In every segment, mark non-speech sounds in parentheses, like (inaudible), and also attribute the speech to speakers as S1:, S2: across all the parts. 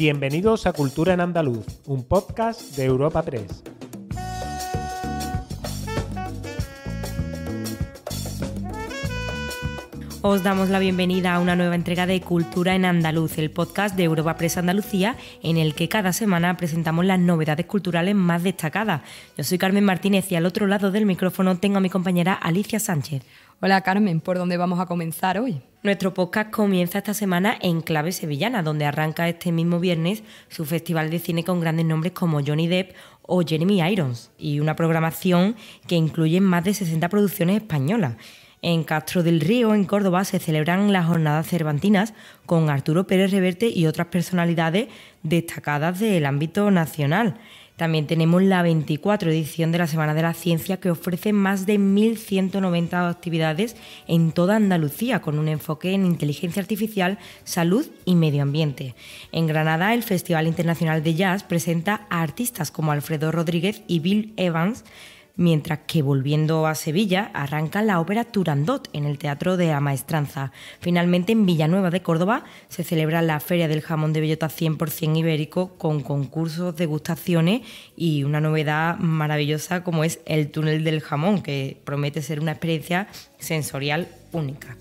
S1: Bienvenidos a Cultura en Andaluz, un podcast de Europa 3.
S2: Os damos la bienvenida a una nueva entrega de Cultura en Andaluz, el podcast de Europa Presa Andalucía, en el que cada semana presentamos las novedades culturales más destacadas. Yo soy Carmen Martínez y al otro lado del micrófono tengo a mi compañera Alicia Sánchez. Hola Carmen, ¿por dónde vamos a comenzar hoy? Nuestro podcast comienza esta semana en Clave Sevillana, donde arranca este mismo viernes su festival de cine con grandes nombres como Johnny Depp o Jeremy Irons, y una programación que incluye más de 60 producciones españolas. En Castro del Río, en Córdoba, se celebran las jornadas cervantinas con Arturo Pérez Reverte y otras personalidades destacadas del ámbito nacional. También tenemos la 24 edición de la Semana de la Ciencia que ofrece más de 1.190 actividades en toda Andalucía con un enfoque en inteligencia artificial, salud y medio ambiente. En Granada, el Festival Internacional de Jazz presenta a artistas como Alfredo Rodríguez y Bill Evans mientras que volviendo a Sevilla arranca la ópera Turandot en el Teatro de la Maestranza. Finalmente en Villanueva de Córdoba se celebra la Feria del Jamón de Bellota 100% ibérico con concursos, degustaciones y una novedad maravillosa como es el Túnel del Jamón, que promete ser una experiencia sensorial única.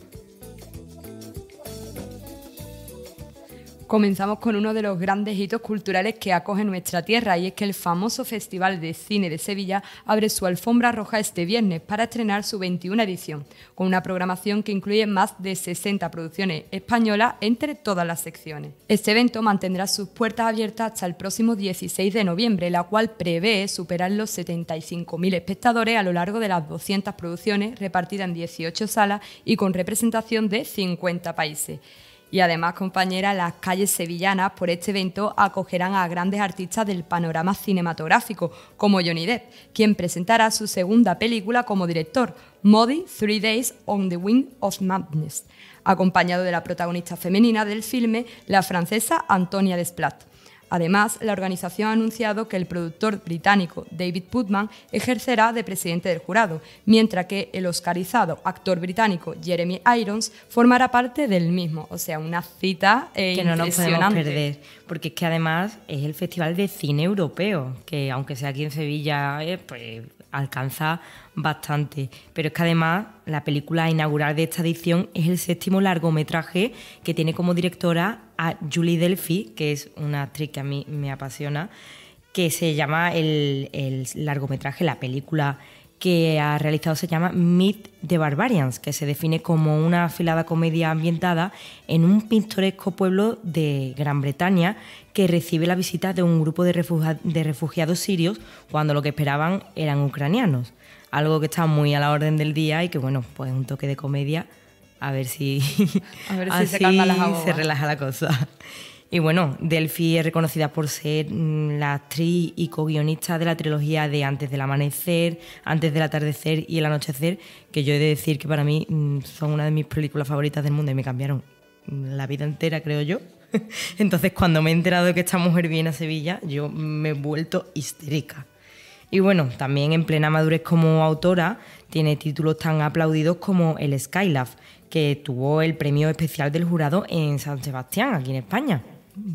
S2: comenzamos
S3: con uno de los grandes hitos culturales que acoge nuestra tierra y es que el famoso Festival de Cine de Sevilla abre su alfombra roja este viernes para estrenar su 21 edición, con una programación que incluye más de 60 producciones españolas entre todas las secciones. Este evento mantendrá sus puertas abiertas hasta el próximo 16 de noviembre, la cual prevé superar los 75.000 espectadores a lo largo de las 200 producciones repartidas en 18 salas y con representación de 50 países y además, compañera, las calles sevillanas por este evento acogerán a grandes artistas del panorama cinematográfico, como Johnny Depp, quien presentará su segunda película como director, Modi Three Days on the Wing of Madness, acompañado de la protagonista femenina del filme, la francesa Antonia Desplat. Además, la organización ha anunciado que el productor británico David Putman ejercerá de presidente del jurado, mientras que el oscarizado actor británico Jeremy Irons formará parte del mismo. O sea, una cita eh, que no nos podemos perder,
S2: porque es que además es el Festival de Cine Europeo, que aunque sea aquí en Sevilla, eh, pues alcanza bastante. Pero es que además la película inaugural de esta edición es el séptimo largometraje que tiene como directora a Julie Delphi, que es una actriz que a mí me apasiona, que se llama el, largometraje, la película que ha realizado se llama Meet the Barbarians, que se define como una afilada comedia ambientada en un pintoresco pueblo de Gran Bretaña que recibe la visita de un grupo de, de refugiados sirios cuando lo que esperaban eran ucranianos. Algo que está muy a la orden del día y que, bueno, pues un toque de comedia a ver si, se, calma relaja la cosa. Y bueno, Delphi es reconocida por ser mm, la actriz y co-guionista de la trilogía de Antes del Amanecer, Antes del Atardecer y El Anochecer, que yo he de decir que para mí mm, son una de mis películas favoritas del mundo y me cambiaron la vida entera, creo yo. (laughs) Entonces, cuando me he enterado de que esta mujer viene a Sevilla, yo me he vuelto histérica. Y bueno, también en plena madurez como autora, tiene títulos tan aplaudidos como el Skylab, que tuvo el premio especial del jurado en San Sebastián, aquí en España.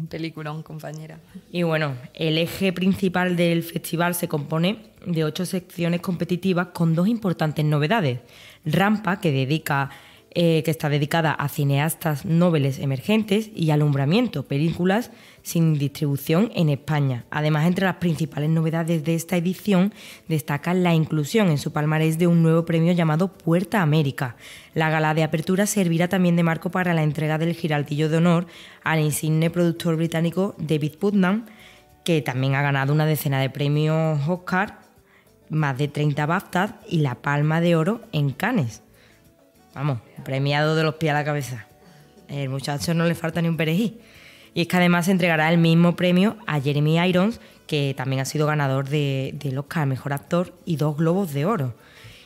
S3: Peliculón, compañera.
S2: Y bueno, el eje principal del festival se compone de ocho secciones competitivas con dos importantes novedades. Rampa, que dedica eh, que está dedicada a cineastas noveles emergentes y alumbramiento, películas sin distribución en España. Además, entre las principales novedades de esta edición destaca la inclusión en su palmarés de un nuevo premio llamado Puerta América. La gala de apertura servirá también de marco para la entrega del Giraldillo de Honor al insigne productor británico David Putnam, que también ha ganado una decena de premios Oscar, más de 30 BAFTA y la Palma de Oro en Cannes. Vamos, premiado de los pies a la cabeza. El muchacho no le falta ni un perejí. Y es que además se entregará el mismo premio a Jeremy Irons, que también ha sido ganador de, del Oscar Mejor Actor y dos Globos de Oro.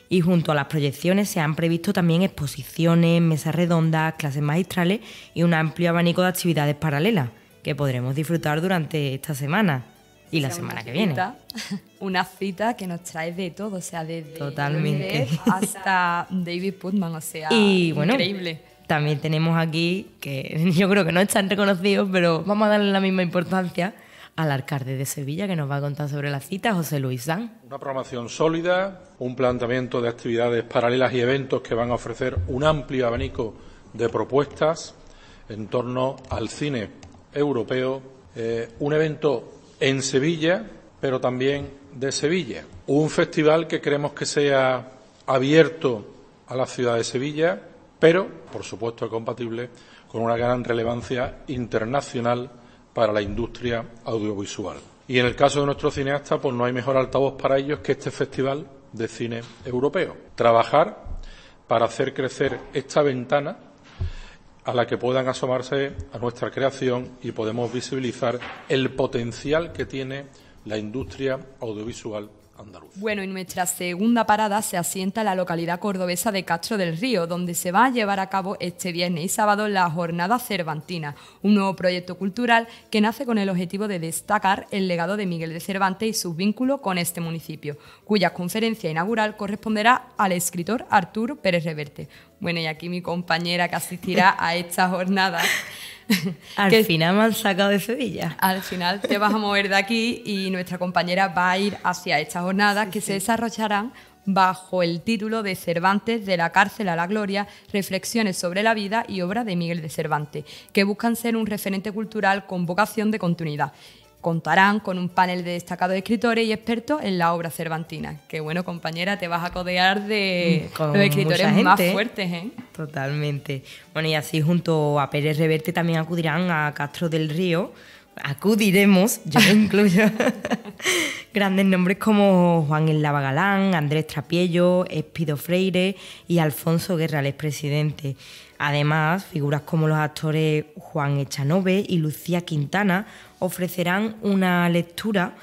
S2: Y junto a las proyecciones se han previsto también exposiciones, mesas redondas, clases magistrales y un amplio abanico de actividades paralelas que podremos disfrutar durante esta semana y la semana que viene.
S3: (laughs) Una cita que nos trae de todo, o sea, desde Totalmente. hasta (laughs) David Putman, o sea, increíble
S2: también tenemos aquí, que (laughs) yo creo que no están reconocidos, pero vamos a darle la misma importancia al alcalde de Sevilla que nos va a contar sobre la cita, José Luis Dan.
S4: Una programación sólida, un planteamiento de actividades paralelas y eventos que van a ofrecer un amplio abanico de propuestas en torno al cine europeo, eh, un evento en Sevilla, pero también de Sevilla, un festival que creemos que sea abierto a la ciudad de Sevilla, pero, por supuesto, es compatible con una gran relevancia internacional para la industria audiovisual. Y en el caso de nuestros cineastas, pues no hay mejor altavoz para ellos que este Festival de Cine Europeo. Trabajar para hacer crecer esta ventana a la que puedan asomarse a nuestra creación y podemos visibilizar el potencial que tiene la industria audiovisual
S3: bueno, y nuestra segunda parada se asienta en la localidad cordobesa de Castro del Río, donde se va a llevar a cabo este viernes y sábado la Jornada Cervantina, un nuevo proyecto cultural que nace con el objetivo de destacar el legado de Miguel de Cervantes y su vínculo con este municipio, cuya conferencia inaugural corresponderá al escritor Arturo Pérez Reverte. Bueno, y aquí mi compañera que asistirá a esta jornada.
S2: (laughs) Al final me han sacado de Sevilla. Al
S3: final te vas a mover de aquí y nuestra compañera va a ir hacia estas jornadas que se desarrollarán bajo el título de Cervantes de la cárcel a la gloria, reflexiones sobre la vida y obra de Miguel de Cervantes, que buscan ser un referente cultural con vocación de continuidad contarán con un panel de destacados escritores y expertos en la obra cervantina. Que bueno, compañera, te vas a codear de los mm, escritores más fuertes, ¿eh?
S2: Totalmente. Bueno, y así junto a Pérez Reverte también acudirán a Castro del Río. Acudiremos, yo lo incluyo, (laughs) grandes nombres como Juan El Galán, Andrés Trapiello, Espido Freire y Alfonso Guerrales Presidente. expresidente. Además, figuras como los actores Juan Echanove y Lucía Quintana ofrecerán una lectura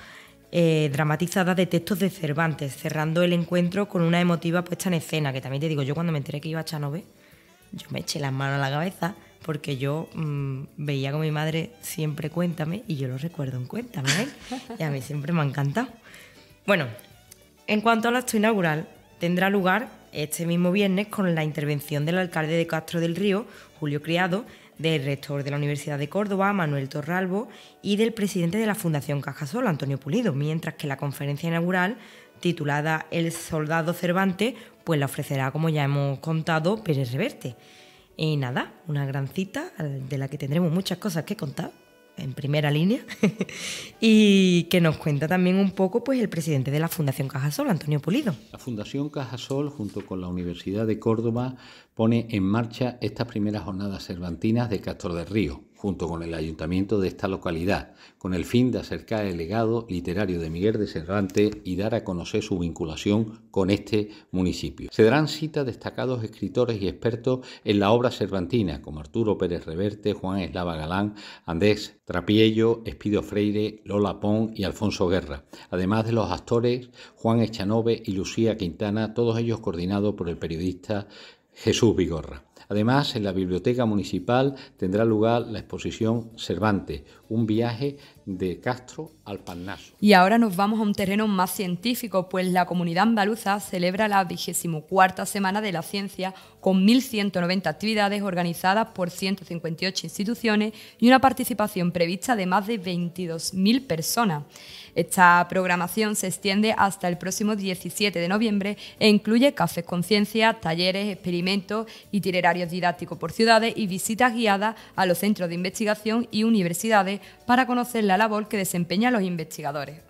S2: eh, dramatizada de textos de Cervantes, cerrando el encuentro con una emotiva puesta en escena, que también te digo, yo cuando me enteré que iba Echanove, yo me eché las manos a la cabeza porque yo mm, veía con mi madre siempre Cuéntame y yo lo recuerdo en Cuéntame ¿eh? y a mí siempre me ha encantado. Bueno, en cuanto al acto inaugural, tendrá lugar este mismo viernes con la intervención del alcalde de Castro del Río, Julio Criado, del rector de la Universidad de Córdoba, Manuel Torralbo, y del presidente de la Fundación Cajasol, Antonio Pulido, mientras que la conferencia inaugural, titulada El soldado Cervantes, pues la ofrecerá, como ya hemos contado, Pérez Reverte. Y nada, una gran cita de la que tendremos muchas cosas que contar en primera línea (laughs) y que nos cuenta también un poco pues el presidente de la Fundación Cajasol, Antonio Pulido.
S4: La Fundación Cajasol junto con la Universidad de Córdoba pone en marcha estas primeras jornadas cervantinas de Castor del Río junto con el ayuntamiento de esta localidad, con el fin de acercar el legado literario de Miguel de Cervantes y dar a conocer su vinculación con este municipio. Se darán cita destacados escritores y expertos en la obra cervantina, como Arturo Pérez Reverte, Juan Eslava Galán, Andrés Trapiello, Espido Freire, Lola Pon y Alfonso Guerra, además de los actores Juan Echanove y Lucía Quintana, todos ellos coordinados por el periodista Jesús Vigorra. Además, en la Biblioteca Municipal tendrá lugar la exposición Cervantes, un viaje de Castro al Parnaso.
S3: Y ahora nos vamos a un terreno más científico, pues la comunidad andaluza celebra la cuarta Semana de la Ciencia con 1.190 actividades organizadas por 158 instituciones y una participación prevista de más de 22.000 personas. Esta programación se extiende hasta el próximo 17 de noviembre e incluye cafés con ciencia, talleres, experimentos itinerarios didácticos por ciudades y visitas guiadas a los centros de investigación y universidades para conocer la labor que desempeñan los investigadores.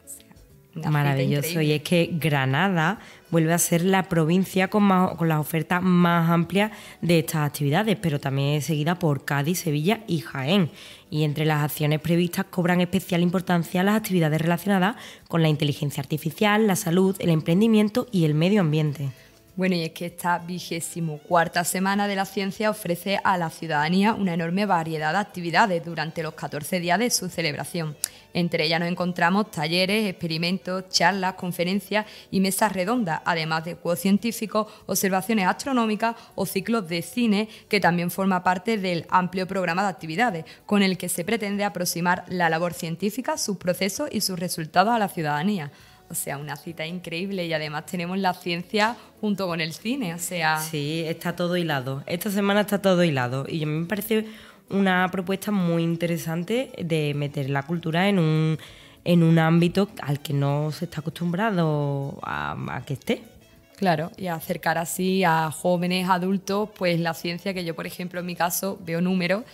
S3: Maravilloso. Y es
S2: que Granada vuelve a ser la provincia con, más, con las ofertas más amplias de estas actividades, pero también es seguida por Cádiz, Sevilla y Jaén. Y entre las acciones previstas cobran especial importancia las actividades relacionadas con la inteligencia artificial, la salud, el emprendimiento y el medio ambiente.
S3: Bueno, y es que esta vigésimo cuarta semana de la ciencia ofrece a la ciudadanía una enorme variedad de actividades durante los 14 días de su celebración. Entre ellas nos encontramos talleres, experimentos, charlas, conferencias y mesas redondas, además de juegos científicos, observaciones astronómicas o ciclos de cine, que también forma parte del amplio programa de actividades, con el que se pretende aproximar la labor científica, sus procesos y sus resultados a la ciudadanía. O sea, una cita increíble y además tenemos la ciencia junto con el cine, o sea...
S2: Sí, está todo hilado. Esta semana está todo hilado y a mí me parece una propuesta muy interesante de meter la cultura en un, ámbito al que no se está acostumbrado a que esté.
S3: Claro, y acercar así a jóvenes, adultos, pues la ciencia que yo, por ejemplo, en mi caso veo números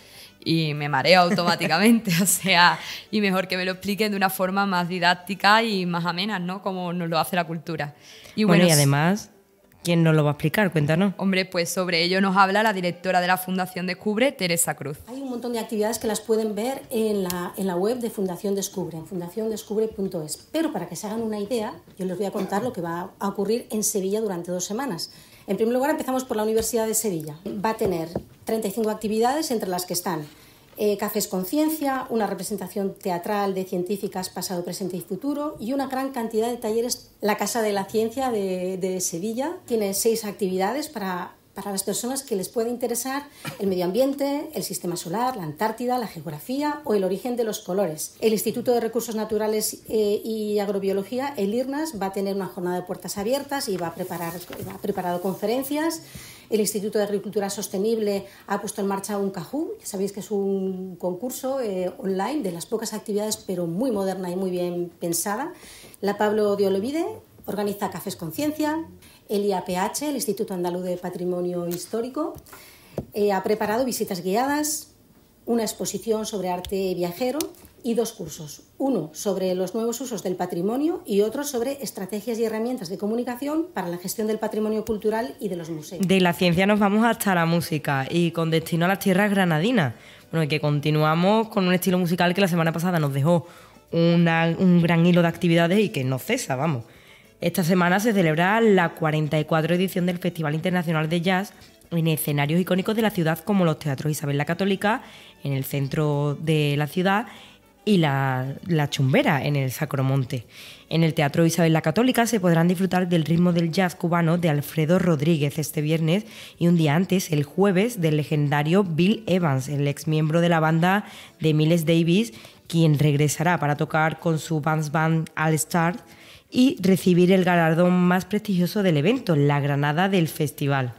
S3: y me mareo automáticamente, (laughs) o sea, y mejor que me lo expliquen de una forma más didáctica y más amena, ¿no? Como nos lo hace la
S2: cultura. Y bueno, y además, ¿quién nos lo va a explicar? Cuéntanos. Hombre, pues
S3: sobre ello nos habla la directora de la Fundación Descubre, Teresa Cruz.
S5: Hay un montón de actividades que las pueden ver en la, en la web de Fundación Descubre, en fundaciondescubre.es. Pero para que se hagan una idea, yo les voy a contar lo que va a ocurrir en Sevilla durante dos semanas en primer lugar, empezamos por la Universidad de Sevilla. Va a tener 35 actividades entre las que están eh, cafés con ciencia, una representación teatral de científicas pasado, presente y futuro y una gran cantidad de talleres. La Casa de la Ciencia de, de Sevilla tiene seis actividades para para las personas que les puede interesar el medio ambiente, el sistema solar, la Antártida, la geografía o el origen de los colores. El Instituto de Recursos Naturales eh, y Agrobiología, el IRNAS, va a tener una jornada de puertas abiertas y va a preparar ha preparado conferencias. El Instituto de Agricultura Sostenible ha puesto en marcha un Cajú, ya sabéis que es un concurso eh, online de las pocas actividades, pero muy moderna y muy bien pensada. La Pablo de organiza Cafés Conciencia el IAPH, el Instituto Andaluz de Patrimonio Histórico, eh, ha preparado visitas guiadas, una exposición sobre arte viajero y dos cursos, uno sobre los nuevos usos del patrimonio y otro sobre estrategias y herramientas de comunicación para la gestión del patrimonio cultural y de los museos.
S2: De la ciencia nos vamos hasta la música y con destino a las tierras granadinas, bueno, que continuamos con un estilo musical que la semana pasada nos dejó un gran hilo de actividades y que no cesa, vamos. Esta semana se celebra la 44 edición del Festival Internacional de Jazz en escenarios icónicos de la ciudad como los Teatros Isabel la Católica, en el centro de la ciudad, y la, Chumbera en el Sacromonte. En el Teatro Isabel la Católica se podrán disfrutar del ritmo del jazz cubano de Alfredo Rodríguez este viernes y un día antes, el jueves, del legendario Bill Evans, el ex miembro de la banda de Miles Davis, quien regresará para tocar con su Bands Band All Stars y recibir el galardón más prestigioso del evento, la Granada del Festival.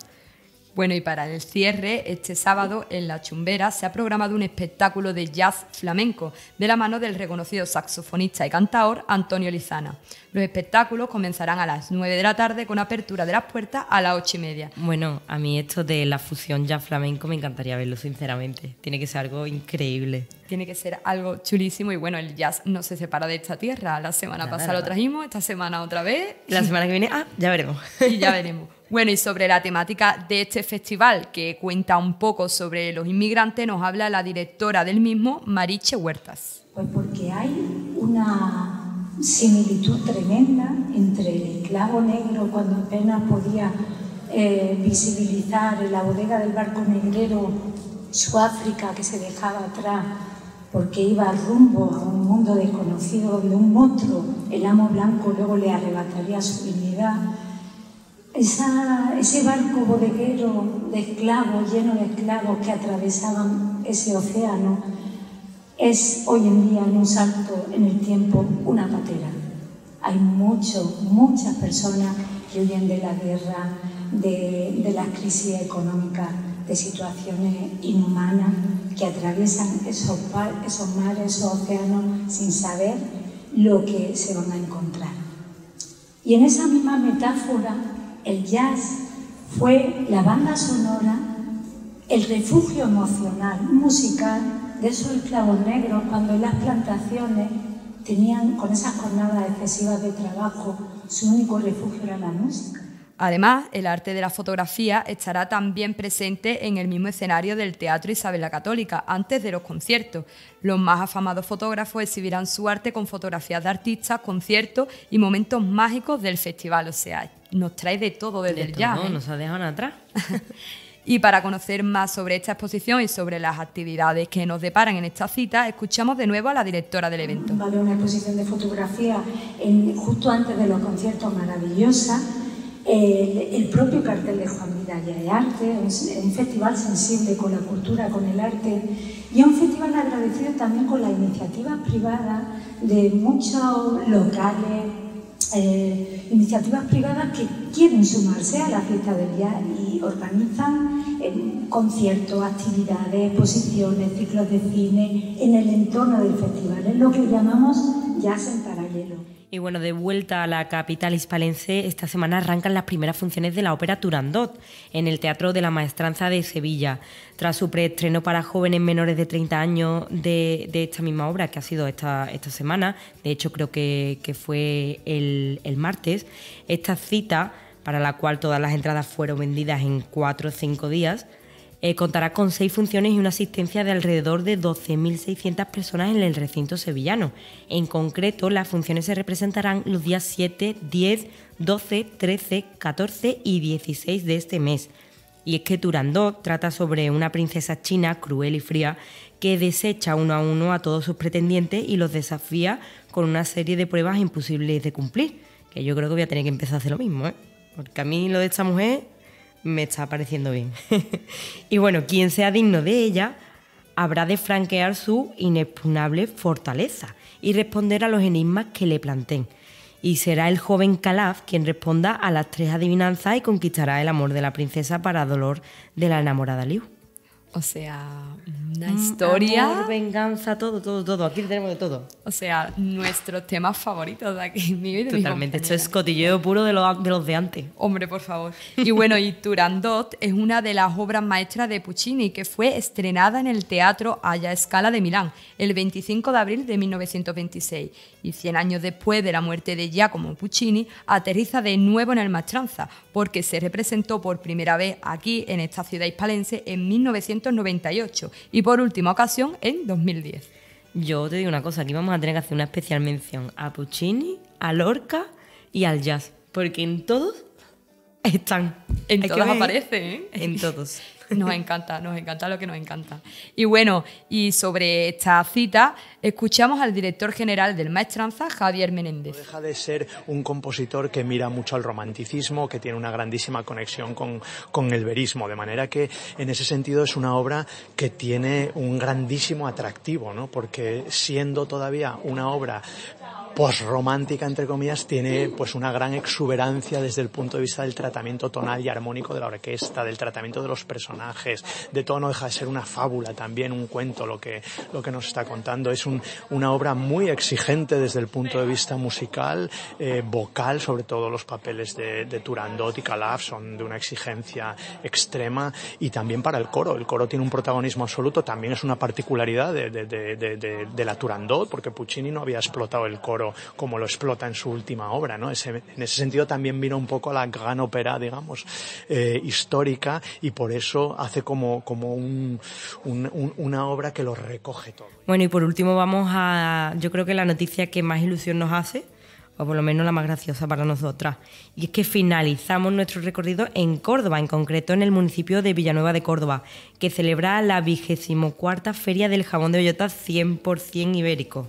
S3: Bueno, y para el cierre, este sábado en La Chumbera se ha programado un espectáculo de jazz flamenco de la mano del reconocido saxofonista y cantaor Antonio Lizana. Los espectáculos comenzarán a las 9 de la tarde con apertura de las puertas a las 8 y media.
S2: Bueno, a mí esto de la fusión jazz flamenco me encantaría verlo, sinceramente. Tiene que ser algo increíble.
S3: Tiene que ser algo chulísimo y bueno, el jazz no se separa de esta tierra. La semana pasada lo trajimos, esta semana otra vez. La
S2: semana que viene, ah, ya veremos. (laughs) Y ya veremos.
S3: Bueno, y sobre la temática de este festival, que cuenta un poco sobre los inmigrantes, nos habla la directora del mismo, Mariche Huertas.
S6: Pues porque hay una similitud tremenda entre el esclavo negro, cuando apenas podía eh, visibilizar en la bodega del barco negrero su África que se dejaba atrás porque iba rumbo a un mundo desconocido donde un monstruo, el amo blanco, luego le arrebataría su dignidad ese barco bodeguero de esclavos, lleno de esclavos que atravesaban ese océano, es hoy en día en un salto en el tiempo una patera. Hay muchas, muchas personas que huyen de la guerra, de, de las crisis económica de situaciones inhumanas, que atraviesan esos, esos mares, esos océanos sin saber lo que se van a encontrar. Y en esa misma metáfora el jazz fue la banda sonora, el refugio emocional, musical de esos esclavos negros cuando en las plantaciones tenían con esas jornadas excesivas de trabajo su único refugio era la música.
S3: Además, el arte de la fotografía estará también presente en el mismo escenario del Teatro Isabel la Católica, antes de los conciertos. Los más afamados fotógrafos exhibirán su arte con fotografías de artistas, conciertos y momentos mágicos del Festival OSEAI nos trae de todo desde ya el ya... nos ha dejado atrás. (laughs) y para conocer más sobre esta exposición y sobre las actividades que nos deparan en esta cita, escuchamos de nuevo a la
S6: directora del evento. ...vale, una exposición de fotografía justo antes de los conciertos maravillosa. el, propio cartel de Juan Vidal de Arte, un, un festival sensible con la cultura, con el arte, y un festival agradecido también con la iniciativa privada de muchos locales, eh, iniciativas privadas que quieren sumarse a la fiesta del día y organizan eh, conciertos, actividades, exposiciones, ciclos de cine en el entorno del festival. Es lo que llamamos jazz en paralelo.
S2: Y bueno, de vuelta a la capital hispalense, esta semana arrancan las primeras funciones de la ópera Turandot en el Teatro de la Maestranza de Sevilla, tras su preestreno para jóvenes menores de 30 años de, esta misma obra que ha sido esta, semana, de hecho creo que, fue el, el martes, esta cita para la cual todas las entradas fueron vendidas en cuatro o cinco días, eh, contará con seis funciones y una asistencia de alrededor de 12.600 personas en el recinto sevillano. En concreto, las funciones se representarán los días 7, 10, 12, 13, 14 y 16 de este mes. Y es que Turandot trata sobre una princesa china cruel y fría que desecha uno a uno a todos sus pretendientes y los desafía con una serie de pruebas imposibles de cumplir. Que yo creo que voy a tener que empezar a hacer lo mismo, ¿eh? Porque a mí lo de esta mujer me está pareciendo bien. (laughs) y bueno, quien sea digno de ella habrá de franquear su inexpugnable fortaleza y responder a los enigmas que le planteen. Y será el joven Calaf quien responda a las tres adivinanzas y conquistará el amor de la princesa para dolor de la enamorada Liu. O sea, una mm, historia. venganza, todo, todo, todo. Aquí tenemos
S3: de todo. O sea, nuestros temas favoritos de aquí (laughs) Totalmente,
S2: esto es cotilleo puro de los, de antes. Hombre, por favor.
S3: Y bueno, y Turandot es una de las obras maestras de Puccini que fue estrenada en el Teatro Alla Escala de Milán el 25 de abril de 1926. Y 100 años después de la muerte de Giacomo Puccini, aterriza de nuevo en el Maestranza, porque se representó por primera vez aquí en esta ciudad hispalense en 1926 y por última ocasión en 2010.
S2: Yo te digo una cosa, aquí vamos a tener que hacer una especial mención a Puccini, a Lorca y al jazz, porque en todos están. En todos aparecen, ¿eh? En todos. (laughs) Nos
S3: encanta, nos encanta lo que nos encanta. Y bueno, y sobre esta cita, escuchamos al director general del Maestranza, Javier Menéndez. deja
S1: de ser un compositor que mira mucho al romanticismo, que tiene una grandísima conexión con, con el verismo, de manera que en ese sentido es una obra que tiene un grandísimo atractivo, ¿no? porque siendo todavía una obra posromántica, entre comillas, tiene pues una gran exuberancia desde el punto de vista del tratamiento tonal y armónico de la orquesta, del tratamiento de los personajes, de todo no deja de ser una fábula también, un cuento lo que, lo que nos está contando. Es una obra muy exigente desde el punto de vista musical, eh, vocal, sobre todo los papeles de, Turandot y Calaf son de una exigencia extrema y también para el coro. El coro tiene un protagonismo absoluto, también es una particularidad de la Turandot, porque Puccini no había explotado el coro como lo explota en su última obra, ¿no? en ese sentido también vino un poco la gran ópera, digamos, eh, histórica y por eso hace como, una obra que lo recoge todo.
S2: Bueno, y por último vamos a, yo creo que la noticia que más ilusión nos hace, o por lo menos la más graciosa para nosotras. Y es que finalizamos nuestro recorrido en Córdoba, en concreto en el municipio de Villanueva de Córdoba, que celebra la vigésimo cuarta Feria del Jabón de Bellota 100% ibérico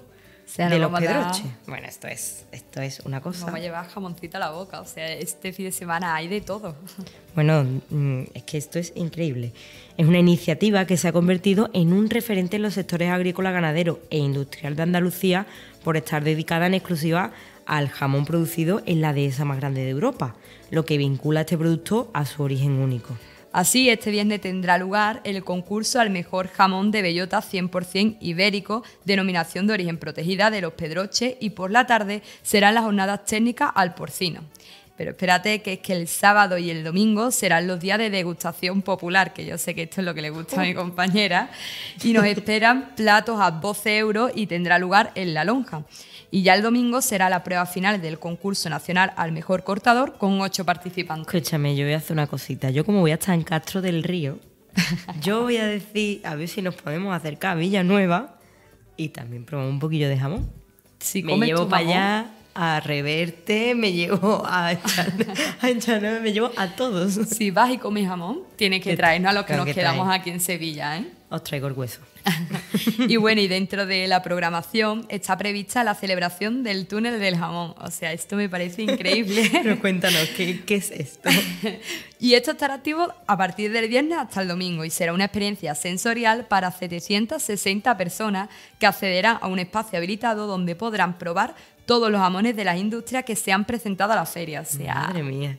S2: de los pedroche. Bueno, esto es, esto es una cosa. Vamos a
S3: llevar jamoncito a la boca. O sea, este fin de semana hay de todo. (laughs)
S2: Bueno, mm, es que esto es increíble. Es una iniciativa que se ha convertido en un referente en los sectores agrícola, ganadero e industrial de Andalucía por estar dedicada en exclusiva al jamón producido en la dehesa más grande de Europa, lo que vincula este producto a su origen único.
S3: Así, este viernes tendrá lugar el concurso al mejor jamón de bellota 100% ibérico, denominación de origen protegida de los Pedroches, y por la tarde serán las jornadas técnicas al porcino. Pero espérate que es que el sábado y el domingo serán los días de degustación popular, que yo sé que esto es lo que le gusta a mi compañera, y nos (laughs) esperan platos a 12 euros y tendrá lugar en la lonja. Y ya el domingo será la prueba final del concurso nacional al mejor cortador
S2: con ocho participantes. Escúchame, yo voy a hacer una cosita. Yo como voy a estar en Castro del Río, (laughs) yo voy a decir, a ver si nos podemos acercar a Villanueva y también probamos un poquillo de jamón. Si me llevo para allá a Reverte, me llevo a,
S3: echarme (laughs) me llevo a todos. Si vas y comes jamón, tienes que traernos a los que nos quedamos aquí en Sevilla. ¿eh?
S2: Os traigo el hueso. (laughs)
S3: y bueno, y dentro de la programación está prevista la celebración del túnel del jamón. O sea, esto me parece increíble. (laughs) Pero
S2: cuéntanos, qué es esto?
S3: y esto estará activo a partir del viernes hasta el domingo y será una experiencia sensorial para 760 personas que accederán a un espacio habilitado donde podrán probar todos los amones de las industrias que se han presentado a la feria. sea, Madre mía.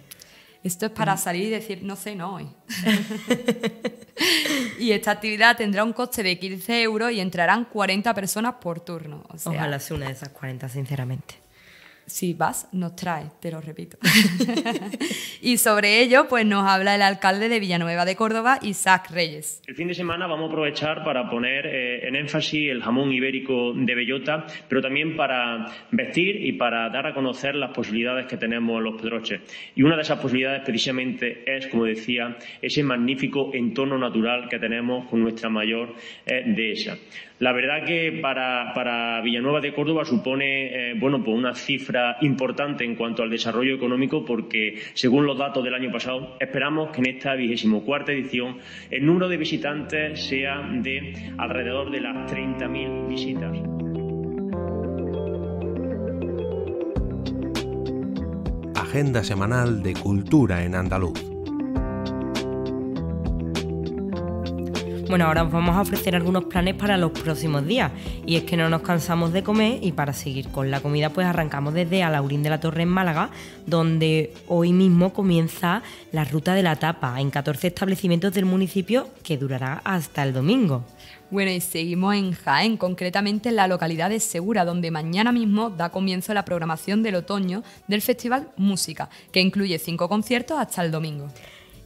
S3: Esto es para salir y decir, no sé, no hoy. (laughs) y esta actividad tendrá un coste de 15 euros y entrarán 40 personas por turno.
S2: Ojalá sea una de esas 40, sinceramente si vas, nos trae, te lo repito.
S3: (laughs) y sobre ello, pues nos habla el alcalde de Villanueva de Córdoba, Isaac Reyes.
S1: El fin de semana vamos a aprovechar para poner eh, en énfasis el jamón ibérico de bellota, pero también para vestir y para dar a conocer las posibilidades que tenemos en los pedroches. Y una de esas posibilidades precisamente es, como decía, ese magnífico entorno natural que tenemos con nuestra mayor eh, dehesa. La verdad que para, Villanueva de Córdoba supone eh, bueno, pues una cifra importante en cuanto al desarrollo económico porque, según los datos del año pasado, esperamos que en esta vigésimo cuarta edición el número de visitantes sea de alrededor de las 30.000 visitas.
S4: Agenda semanal de cultura en Andaluz.
S2: Bueno, ahora os vamos a ofrecer algunos planes para los próximos días, y es que no nos cansamos de comer y para seguir con la comida pues arrancamos desde Alaurín de la Torre en Málaga, donde hoy mismo comienza la ruta de la tapa en 14 establecimientos del municipio que durará hasta el domingo.
S3: Bueno, y seguimos en Jaén, concretamente en la localidad de Segura, donde mañana mismo da comienzo la programación del otoño del Festival Música, que incluye cinco conciertos hasta el domingo.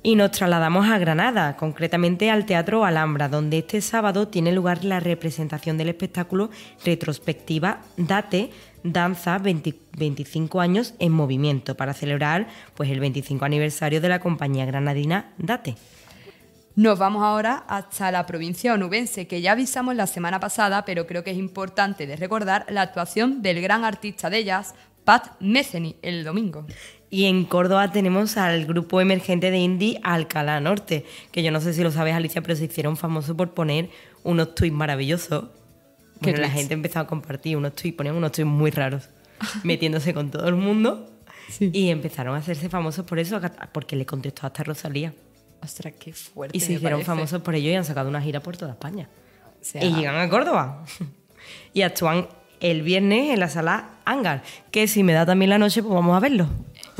S2: Y nos trasladamos a Granada, concretamente al Teatro Alhambra, donde este sábado tiene lugar la representación del espectáculo retrospectiva Date, Danza 25 años en movimiento, para celebrar pues, el 25 aniversario de la compañía granadina Date.
S3: Nos vamos ahora hasta la provincia onubense, que ya avisamos la semana pasada, pero creo que es importante de recordar la actuación del gran artista de ellas, Pat Metheny, el domingo.
S2: Y en Córdoba tenemos al grupo emergente de indie Alcalá Norte, que yo no sé si lo sabes, Alicia, pero se hicieron famosos por poner unos tweets maravillosos. Bueno, la gente empezó a compartir unos tweets, ponían unos tweets muy raros, (laughs) metiéndose con todo el mundo. Y empezaron a hacerse famosos por eso, porque le contestó hasta Rosalía. Ostras, qué fuerte. Y se hicieron famosos por ello y han sacado una gira por toda España. y llegan a Córdoba. (laughs) y actúan el viernes en la sala Angar que si me da también la noche, pues vamos a verlo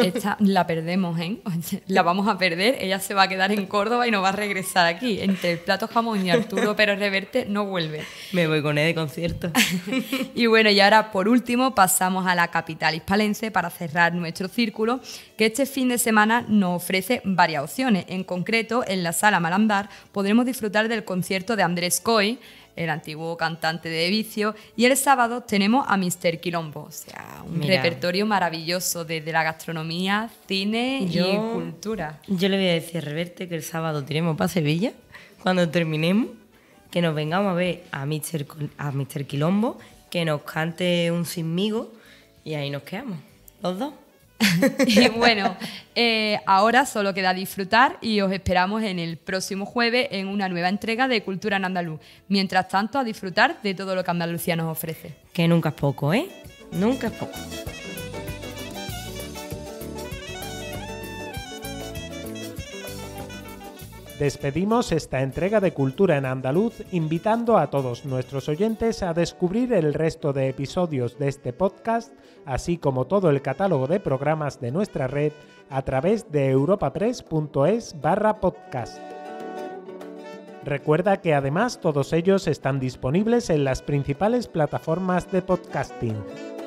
S3: esta la perdemos, ¿eh? (laughs) La vamos a perder, ella se va a quedar en Córdoba y no va a regresar aquí. Entre el plato jamón y Arturo pero Reverte no vuelve.
S2: Me voy con él de concierto. (laughs) y
S3: bueno, y ahora por último pasamos a la capital hispalense para cerrar nuestro círculo, que este fin de semana nos ofrece varias opciones. En concreto, en la sala Malandar podremos disfrutar del concierto de Andrés Coy, el antiguo cantante de Vicio. Y el sábado tenemos a Mr. Quilombo, o sea, un repertorio maravilloso desde la gastronomía, cine y cultura.
S2: Yo le voy a decir, Reverte, que el sábado tenemos para Sevilla, cuando terminemos, que nos vengamos a ver a Mr. A Mr. Quilombo, que nos cante un sinmigo y ahí nos quedamos, los dos. (laughs) y bueno,
S3: eh, ahora solo queda disfrutar y os esperamos en el próximo jueves en una nueva entrega de Cultura en Andaluz. Mientras tanto, a disfrutar de todo lo que Andalucía nos ofrece.
S2: Que
S1: nunca es poco, ¿eh? Nunca es poco. Despedimos esta entrega de Cultura en Andaluz invitando a todos nuestros oyentes a descubrir el resto de episodios de este podcast, así como todo el catálogo de programas de nuestra red a través de europa barra podcast. Recuerda que además todos ellos están disponibles en las principales plataformas de
S4: podcasting.